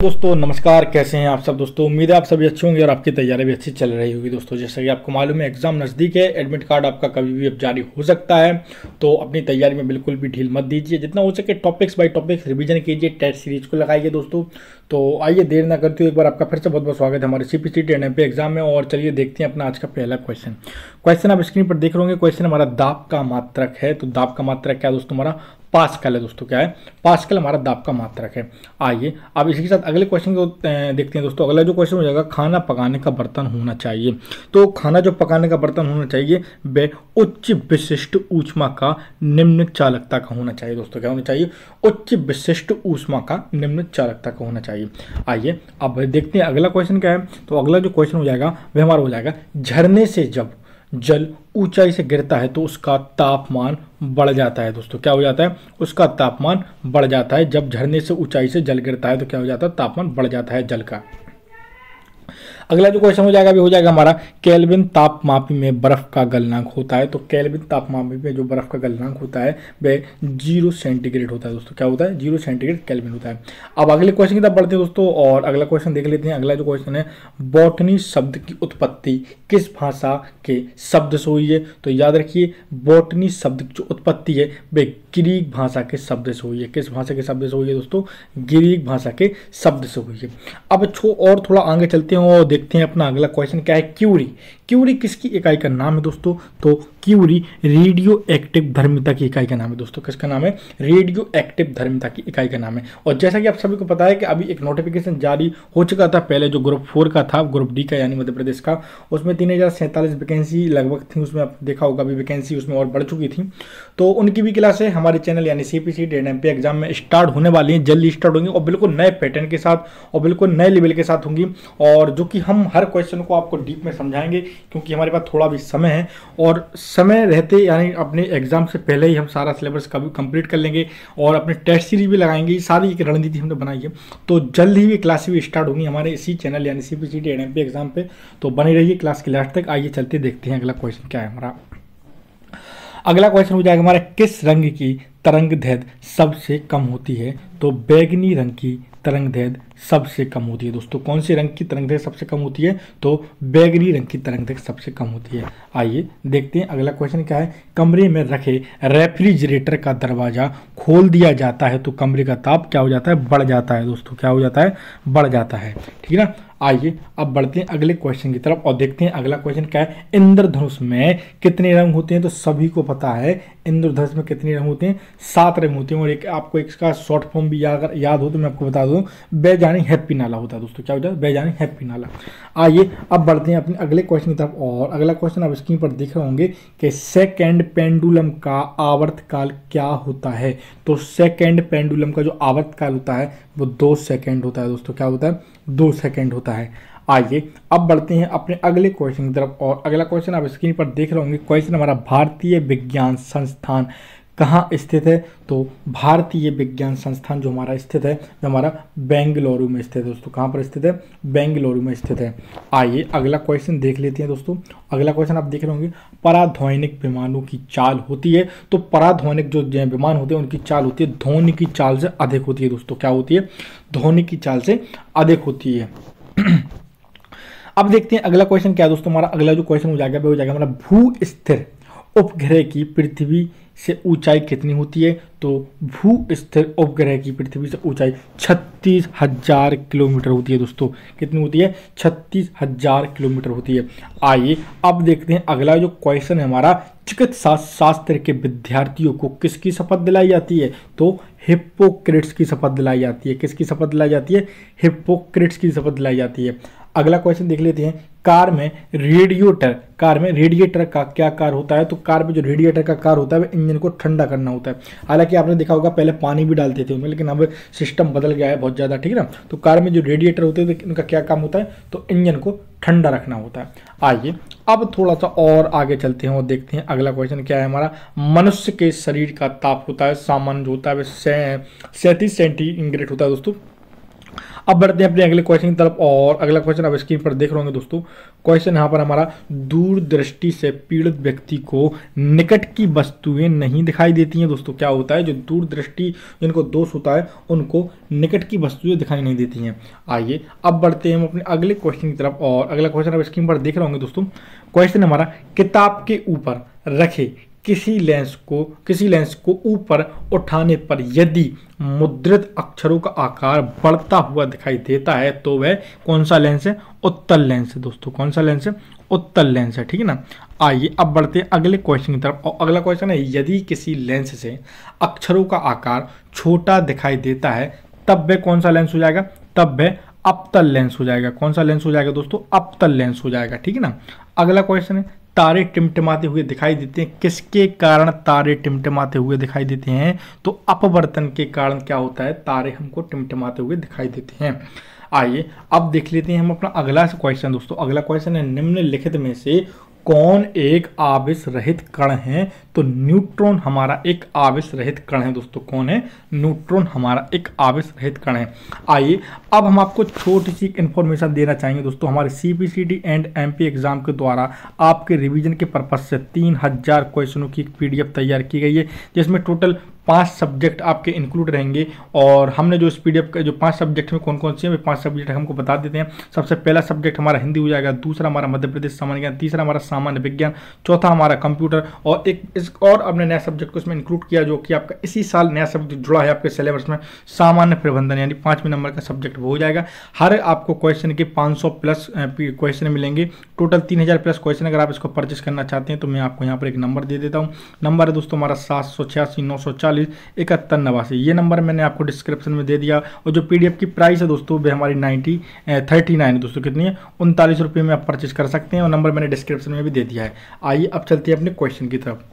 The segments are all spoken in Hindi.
दोस्तों नमस्कार कैसे हैं आप सब दोस्तों उम्मीद है आप सभी अच्छे होंगे और आपकी तैयारी भी अच्छी चल रही होगी दोस्तों जैसा कि आपको मालूम है एग्जाम नज़दीक है एडमिट कार्ड आपका कभी भी अब जारी हो सकता है तो अपनी तैयारी में बिल्कुल भी ढील मत दीजिए जितना हो सके टॉपिक्स बाय टॉपिक्स रिविजन कीजिए टेस्ट सीरीज को लगाइए दोस्तों तो आइए देर ना करते हूँ एक बार आपका फिर से बहुत बहुत स्वागत है हमारे C P C T N exam में और चलिए देखते हैं अपना आज का पहला क्वेश्चन क्वेश्चन आप स्क्रीन पर देख रहे होंगे क्वेश्चन हमारा दाप का मात्रक है तो दाप का मात्रक क्या दोस्तों हमारा पास्कल है दोस्तों क्या है पास्कल हमारा दाब का मात्रक है आइए अब इसी के साथ अगले क्वेश्चन को देखते हैं दोस्तों अगला जो क्वेश्चन हो जाएगा खाना पकाने का बर्तन होना चाहिए तो खाना जो पकाने का बर्तन होना चाहिए वह उच्च विशिष्ट ऊष्मा का निम्न चालकता का होना चाहिए दोस्तों क्या होना चाहिए उच्च विशिष्ट ऊष्मा का निम्न चालकता का होना चाहिए आइए अब देखते हैं अगला क्वेश्चन क्या है तो अगला जो क्वेश्चन हो जाएगा वह हमारा हो जाएगा झरने से जब जल ऊंचाई से गिरता है तो उसका तापमान बढ़ जाता है दोस्तों क्या हो जाता है उसका तापमान बढ़ जाता है जब झरने से ऊंचाई से जल गिरता है तो क्या हो जाता है तापमान बढ़ जाता है जल का अगला जो क्वेश्चन हो जाएगा भी हो जाएगा हमारा कैलविन तापमापी में बर्फ़ का गलनांक होता है तो कैलविन तापमापी में जो बर्फ़ का गलनांक होता है वह जीरो सेंटीग्रेड होता है दोस्तों क्या होता है जीरो सेंटीग्रेड कैलविन होता है अब अगले क्वेश्चन की तरफ बढ़ते हैं दोस्तों और अगला क्वेश्चन देख लेते हैं अगला जो क्वेश्चन है बॉटनी शब्द की उत्पत्ति किस भाषा के शब्द से हुई है तो याद रखिए बॉटनी शब्द की जो उत्पत्ति है वे ग्रीक भाषा के शब्द से हुई है किस भाषा के शब्द से हुई है दोस्तों ग्रीक भाषा के शब्द से हुई है अब छो और थोड़ा आगे चलते हैं और देखते हैं अपना अगला क्वेश्चन क्या है क्यूरी क्यूरी किसकी इकाई का नाम है दोस्तों तो क्यूरी रेडियो एक्टिव धर्मिता की इकाई का नाम है दोस्तों किसका नाम है रेडियो एक्टिव धर्मिता की इकाई का नाम है और जैसा कि आप सभी को पता है कि अभी एक नोटिफिकेशन जारी हो चुका था पहले जो ग्रुप फोर का था ग्रुप डी का यानी मध्य प्रदेश का उसमें तीन हज़ार सैंतालीस वैकेंसी लगभग थी उसमें आप देखा होगा अभी वैकेंसी उसमें और बढ़ चुकी थी तो उनकी भी क्लासें हमारे चैनल यानी सी पी सी एग्जाम में स्टार्ट होने वाली हैं जल्दी स्टार्ट होंगी और बिल्कुल नए पैटर्न के साथ और बिल्कुल नए लेवल के साथ होंगी और जो कि हम हर क्वेश्चन को आपको डीप में समझाएंगे क्योंकि हमारे पास थोड़ा भी समय है और समय रहते यानी अपने एग्ज़ाम से पहले ही हम सारा सिलेबस कंप्लीट कर लेंगे और अपने टेस्ट सीरीज भी लगाएंगे ये सारी एक रणनीति हमने बनाई है तो जल्द ही भी क्लासेस भी स्टार्ट होंगी हमारे इसी चैनल यानी सी पी सी एग्ज़ाम पर तो बने रहिए क्लास के लास्ट तक आइए चलते देखते हैं अगला क्वेश्चन क्या है हमारा अगला क्वेश्चन हो जाएगा हमारा किस रंग की तरंग दैर्घ्य सबसे कम होती है तो बैगनी रंग की तरंग दैर्घ्य सबसे कम होती है दोस्तों कौन से रंग की तरंग दैर्घ्य सबसे कम होती है तो बैगनी रंग की तरंग दैर्घ्य सबसे कम होती है आइए देखते हैं अगला क्वेश्चन क्या है कमरे में रखे रेफ्रिजरेटर का दरवाज़ा खोल दिया जाता है तो कमरे का ताप क्या हो जाता है बढ़ जाता है दोस्तों क्या हो जाता है बढ़ जाता है ठीक है ना आइए अब बढ़ते हैं अगले क्वेश्चन की तरफ और देखते हैं अगला क्वेश्चन क्या है इंद्रधनुष में कितने रंग होते हैं तो सभी को पता है इंद्रधनुष में कितने रंग होते हैं सात रंग होते हैं और एक आपको इसका शॉर्ट फॉर्म भी याद याद हो तो मैं आपको बता दूँ बेजानी हैप्पी नाला होता है दोस्तों क्या होता है बेजानी हैप्पी नाला आइए अब बढ़ते हैं अपने अगले क्वेश्चन की तरफ और अगला क्वेश्चन आप स्क्रीन पर देख रहे होंगे कि सेकेंड पेंडुलम का आवर्तकाल क्या होता है तो सेकेंड पेंडुलम का जो आवर्तकाल होता है वो दो सेकेंड होता है दोस्तों क्या होता है दो सेकेंड होता है सकता है आइए अब बढ़ते हैं अपने अगले क्वेश्चन की तरफ और अगला क्वेश्चन आप स्क्रीन पर देख रहे होंगे क्वेश्चन हमारा भारतीय विज्ञान संस्थान कहाँ स्थित है तो भारतीय विज्ञान संस्थान जो हमारा स्थित है जो हमारा बेंगलुरु में स्थित है दोस्तों कहाँ पर स्थित है बेंगलुरु में स्थित है आइए अगला क्वेश्चन देख लेते हैं दोस्तों अगला क्वेश्चन आप देख रहे होंगे पराध्वनिक विमानों की चाल होती है तो पराध्वनिक जो विमान होते हैं उनकी चाल होती है ध्वनि की चाल से अधिक होती है दोस्तों क्या होती है ध्वनि की चाल से अधिक होती है अब देखते हैं अगला क्वेश्चन क्या है दोस्तों हमारा अगला जो क्वेश्चन हो जाएगा वो जाएगा हमारा भू स्थिर उपग्रह की पृथ्वी से ऊंचाई कितनी होती है तो भू स्थिर उपग्रह की पृथ्वी से ऊंचाई छत्तीस हजार किलोमीटर होती है दोस्तों कितनी होती है छत्तीस हजार किलोमीटर होती है आइए अब देखते हैं अगला जो क्वेश्चन है हमारा चिकित्सा शास्त्र के विद्यार्थियों को किसकी शपथ दिलाई जाती है तो हिप्पोक्रेट्स की शपथ दिलाई जाती है किसकी शपथ दिलाई जाती है हिप्पोक्रेट्स की शपथ दिलाई जाती है अगला क्वेश्चन देख लेते हैं कार में रेडिएटर कार में रेडिएटर का क्या कार होता है तो कार में जो रेडिएटर का कार होता है वह इंजन को ठंडा करना होता है हालांकि आपने देखा होगा पहले पानी भी डालते थे उनमें लेकिन अब सिस्टम बदल गया है बहुत ज़्यादा ठीक है ना तो कार में जो रेडिएटर होते हैं तो इनका क्या काम होता है तो इंजन को ठंडा रखना होता है आइए अब थोड़ा सा और आगे चलते हैं और देखते हैं अगला क्वेश्चन क्या है हमारा मनुष्य के शरीर का ताप होता है सामान्य जो होता है सैंतीस सेंटीग्रेड होता है दोस्तों अब बढ़ते हैं अपने अगले क्वेश्चन की तरफ और अगला क्वेश्चन आप स्क्रीन पर देख रहे होंगे दोस्तों क्वेश्चन यहाँ पर हमारा दूरदृष्टि से पीड़ित व्यक्ति को निकट की वस्तुएं नहीं दिखाई देती हैं दोस्तों क्या होता है जो दूरदृष्टि जिनको दोष होता है उनको निकट की वस्तुएं दिखाई नहीं देती हैं आइए अब बढ़ते हैं हम अपने अगले क्वेश्चन की तरफ और अगला क्वेश्चन आप स्क्रीन पर देख रहे होंगे दोस्तों क्वेश्चन हमारा किताब के ऊपर रखे किसी लेंस को किसी लेंस को ऊपर उठाने पर यदि मुद्रित अक्षरों का आकार बढ़ता हुआ दिखाई देता है तो वह कौन सा लेंस है उत्तल लेंस है दोस्तों कौन सा लेंस है उत्तल लेंस है ठीक है ना आइए अब बढ़ते हैं अगले क्वेश्चन की तरफ और अगला क्वेश्चन है यदि किसी लेंस से अक्षरों का आकार छोटा दिखाई देता है तब वह कौन सा लेंस हो जाएगा तब वह अपतल लेंस हो जाएगा कौन सा लेंस हो जाएगा दोस्तों अपतल लेंस हो जाएगा ठीक है ना अगला क्वेश्चन है तारे टिमटिमाते हुए दिखाई देते हैं किसके कारण तारे टिमटिमाते हुए दिखाई देते हैं तो अपवर्तन के कारण क्या होता है तारे हमको टिमटिमाते हुए दिखाई देते हैं आइए अब देख लेते हैं हम अपना अगला क्वेश्चन दोस्तों अगला क्वेश्चन है निम्नलिखित में से कौन एक आवेश रहित कण है तो न्यूट्रॉन हमारा एक आवेश रहित कण है दोस्तों कौन है न्यूट्रॉन हमारा एक आवेश रहित कण है आइए अब हम आपको छोटी सी इन्फॉर्मेशन देना चाहेंगे दोस्तों हमारे C P C and M P exam के द्वारा आपके रिविजन के पर्पज से तीन हज़ार क्वेश्चनों की एक पी डी एफ तैयार की गई है जिसमें टोटल पांच सब्जेक्ट आपके इंक्लूड रहेंगे और हमने जो इस पी का जो पांच सब्जेक्ट में कौन कौन से हैं पांच सब्जेक्ट हमको बता देते हैं सबसे पहला सब्जेक्ट हमारा हिंदी हो जाएगा दूसरा हमारा मध्य प्रदेश सामान्य ज्ञान तीसरा हमारा सामान्य विज्ञान चौथा हमारा कंप्यूटर और एक इस और आपने नया सब्जेक्ट को इसमें इंक्लूड किया जो कि आपका इसी साल नया सब्जेक्ट जुड़ा है आपके सिलेबस में सामान्य प्रबंधन यानी पाँचवें नंबर का सब्जेक्ट वो हो जाएगा हर आपको क्वेश्चन के पाँच प्लस क्वेश्चन मिलेंगे टोटल तीन प्लस क्वेश्चन अगर आप इसको परचेस करना चाहते हैं तो मैं आपको यहाँ पर एक नंबर दे देता हूँ नंबर है दोस्तों हमारा सात सौ छियासी नौ सौ चार चालीस इकहत्तर नवासी ये नंबर मैंने आपको डिस्क्रिप्शन में दे दिया और जो पीडीएफ की प्राइस है दोस्तों वे हमारी नाइन्टी थर्टी नाइन दोस्तों कितनी है उनतालीस रुपये में आप परचेज कर सकते हैं और नंबर मैंने डिस्क्रिप्शन में भी दे दिया है आइए अब चलते हैं अपने क्वेश्चन की तरफ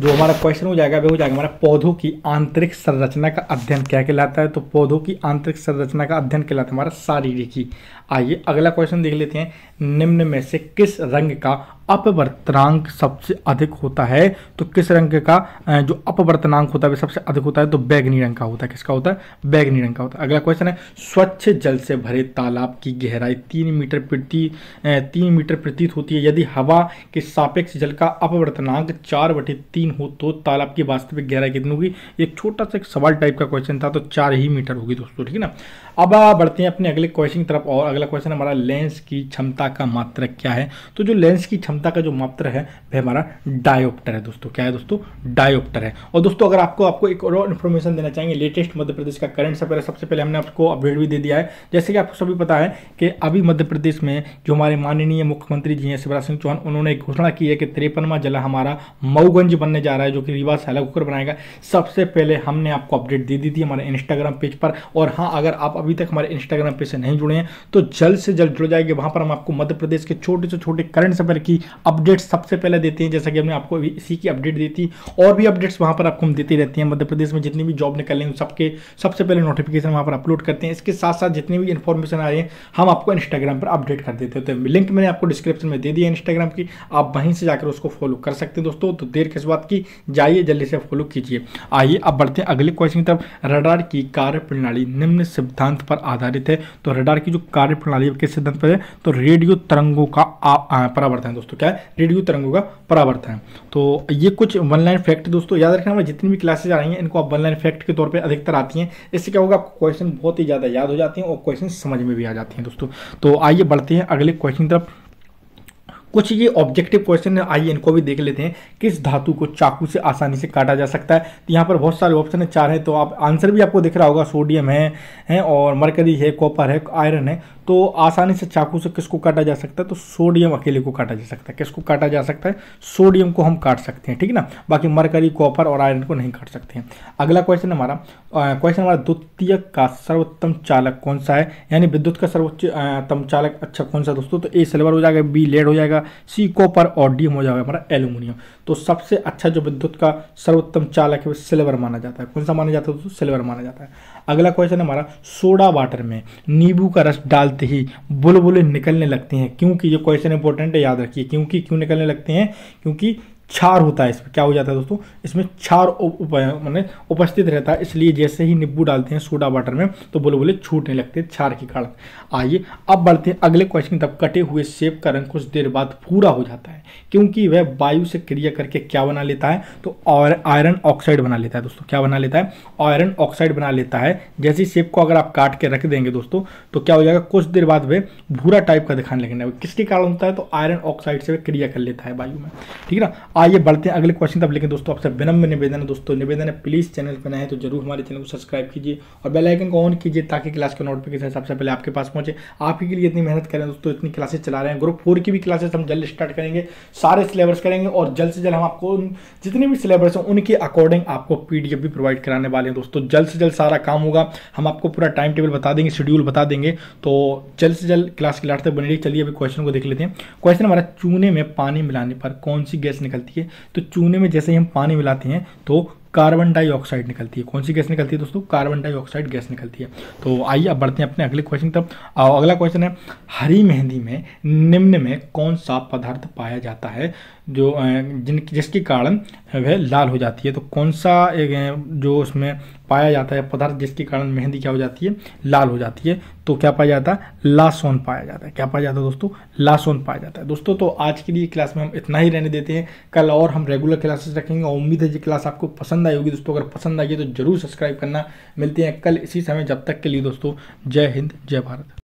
जो हमारा क्वेश्चन हो जाएगा वह हो जाएगा हमारा पौधों की आंतरिक संरचना का अध्ययन क्या कहलाता है तो पौधों की आंतरिक संरचना का अध्ययन कहलाता है हमारा शारीरिकी आइए अगला क्वेश्चन देख लेते हैं निम्न में से किस रंग का अपवर्तनांक सबसे अधिक होता है तो किस रंग का जो अपवर्तनांक होता है सबसे अधिक होता है तो बैगनी रंग का होता है किसका होता है बैगनी रंग का होता है अगला क्वेश्चन है स्वच्छ जल से भरे तालाब की गहराई तीन मीटर प्रति तीन मीटर प्रतीत होती है यदि हवा के सापेक्ष जल का अपवर्तनांक चार बटे तीन हो तो तालाब की वास्तविक गहराई कितनी होगी एक छोटा सा एक सवाल टाइप का क्वेश्चन था तो चार ही मीटर होगी दोस्तों ठीक है ना अब बढ़ते हैं अपने अगले क्वेश्चन की तरफ और अगला क्वेश्चन हमारा लेंस की क्षमता का मात्र क्या है तो जो लेंस की क्षमता का जो मात्र है वह हमारा डायोप्टर है दोस्तों क्या है दोस्तों डायोप्टर है और दोस्तों अगर आपको आपको एक और इन्फॉर्मेशन देना चाहेंगे लेटेस्ट मध्य प्रदेश का करंट अफेयर सबसे पहले हमने आपको अपडेट भी दे दिया है जैसे कि आपको सभी पता है कि अभी मध्य प्रदेश में जो हमारे माननीय मुख्यमंत्री जी हैं शिवराज सिंह चौहान उन्होंने एक घोषणा की है कि तिरपनवा जिला हमारा मऊगंज बनने जा रहा है जो कि रिवा से अलग होकर बनाएगा सबसे पहले हमने आपको अपडेट दे दी थी हमारे इंस्टाग्राम पेज पर और हाँ अगर आप अभी तक हमारे इंस्टाग्राम पे से नहीं जुड़े हैं तो जल्द से जल्द जुड़ जाएंगे वहां पर हम आपको मध्य प्रदेश के छोटे से छोटे करंट अफेयर की अपडेट सबसे पहले देते हैं जैसा कि हमने आपको अभी इसी की अपडेट दी थी और भी अपडेट्स वहां पर आपको हम देते रहते हैं मध्य प्रदेश में जितनी भी जॉब निकल है सबके सबसे पहले नोटिफिकेशन वहां पर अपलोड करते हैं इसके साथ साथ जितनी भी इन्फॉर्मेशन आ रही है हम आपको इंस्टाग्राम पर अपडेट कर देते हैं तो लिंक मैंने आपको डिस्क्रिप्शन में दे दिया इंस्टाग्राम की आप वहीं से जाकर उसको फॉलो कर सकते हैं दोस्तों तो देर किस बात की जाइए जल्दी से फॉलो कीजिए आइए अब बढ़ते हैं अगले क्वेश्चन की तरफ रडार की कार्य प्रणाली निम्न सिद्धांत सिद्धांत पर आधारित है तो रडार की जो कार्य प्रणाली है किस सिद्धांत पर है तो रेडियो तरंगों का परावर्तन है दोस्तों क्या है रेडियो तरंगों का परावर्तन है तो ये कुछ वन लाइन फैक्ट दोस्तों याद रखना जितनी भी क्लासेज आ रही हैं इनको आप वन लाइन फैक्ट के तौर पर अधिकतर आती हैं इससे क्या होगा आपको क्वेश्चन बहुत ही ज़्यादा याद हो जाती हैं और क्वेश्चन समझ में भी आ जाती हैं दोस्तों तो आइए बढ़ते हैं अगले क्वेश्चन तरफ कुछ ये ऑब्जेक्टिव क्वेश्चन है आइए इनको भी देख लेते हैं किस धातु को चाकू से आसानी से काटा जा सकता है तो यहाँ पर बहुत सारे ऑप्शन है चार है तो आप आंसर भी आपको दिख रहा होगा सोडियम है है और मरकरी है कॉपर है आयरन है तो आसानी से चाकू से किसको काटा जा सकता है तो सोडियम अकेले को काटा जा सकता है किसको काटा जा सकता है सोडियम को हम काट सकते हैं ठीक है ना बाकी मरकरी कॉपर और आयरन को नहीं काट सकते हैं अगला क्वेश्चन हमारा क्वेश्चन हमारा द्वितीय का सर्वोत्तम चालक कौन सा है यानी विद्युत का सर्वोच्च तम चालक अच्छा कौन सा दोस्तों तो ए सिल्वर हो जाएगा बी लेड हो जाएगा सी कॉपर और डी हो जाएगा हमारा एल्यूमिनियम तो सबसे अच्छा जो विद्युत का सर्वोत्तम चालक है वो सिल्वर माना जाता है कौन सा माना जाता है तो सिल्वर माना जाता है अगला क्वेश्चन है हमारा सोडा वाटर में नींबू का रस डालते ही बुलबुलें निकलने लगते हैं क्योंकि ये क्वेश्चन इंपॉर्टेंट है याद रखिए क्योंकि क्यों निकलने लगते हैं क्योंकि क्षार होता है इसमें क्या हो जाता है दोस्तों इसमें क्षार मैंने उपस्थित रहता है इसलिए जैसे ही नींबू डालते हैं सोडा वाटर में तो बोले बोले छूटने लगते हैं क्षार के कारण आइए अब बढ़ते हैं अगले क्वेश्चन तब कटे हुए सेब का रंग कुछ देर बाद पूरा हो जाता है क्योंकि वह वायु से क्रिया करके क्या बना लेता है तो आयरन ऑक्साइड बना लेता है दोस्तों क्या बना लेता है आयरन ऑक्साइड बना लेता है जैसे सेब को अगर आप काट के रख देंगे दोस्तों तो क्या हो जाएगा कुछ देर बाद वह भूरा टाइप का दिखाने लगेगा किसके कारण होता है तो आयरन ऑक्साइड से क्रिया कर लेता है वायु में ठीक है ना आइए बढ़ते हैं अगले क्वेश्चन तब लेकिन दोस्तों आपसे विनम्र निवेदन है दोस्तों निवेदन है प्लीज़ चैनल पर नए हैं तो जरूर हमारे चैनल को सब्सक्राइब कीजिए और बेल आइकन को ऑन कीजिए ताकि क्लास का नोटिफिकेशन सबसे पहले आपके पास पहुंचे आपके लिए इतनी मेहनत करें दोस्तों इतनी क्लासेस चला रहे हैं ग्रुप फोर की भी क्लासेस हम जल्द स्टार्ट करेंगे सारे सिलेबस करेंगे और जल्द से जल्द हम आपको जितने भी सिलेबस हैं उनके अकॉर्डिंग आपको पी भी प्रोवाइड कराने वाले हैं दोस्तों जल्द से जल्द सारा काम होगा हम आपको पूरा टाइम टेबल बता देंगे शेड्यूल बता देंगे तो जल्द से जल्द क्लास की लाट तक बने चलिए अभी क्वेश्चन को देख लेते हैं क्वेश्चन हमारा चूने में पानी मिलाने पर कौन सी गैस निकलती निकलती है तो चूने में जैसे ही हम पानी मिलाते हैं तो कार्बन डाइऑक्साइड निकलती है कौन सी गैस निकलती है दोस्तों कार्बन डाइऑक्साइड गैस निकलती है तो आइए अब बढ़ते हैं अपने अगले क्वेश्चन तब अगला क्वेश्चन है हरी मेहंदी में निम्न में कौन सा पदार्थ पाया जाता है जो जिन जिसके कारण वह लाल हो जाती है तो कौन सा जो उसमें पाया जाता है पदार्थ जिसके कारण मेहंदी क्या हो जाती है लाल हो जाती है तो क्या पाया जाता है लासोन पाया जाता है क्या पाया जाता है दोस्तों लासोन पाया जाता है दोस्तों तो आज के लिए क्लास में हम इतना ही रहने देते हैं कल और हम रेगुलर क्लासेस रखेंगे और उम्मीद है ये क्लास आपको पसंद आई होगी दोस्तों अगर पसंद आई है तो जरूर सब्सक्राइब करना मिलते हैं कल इसी समय जब तक के लिए दोस्तों जय हिंद जय भारत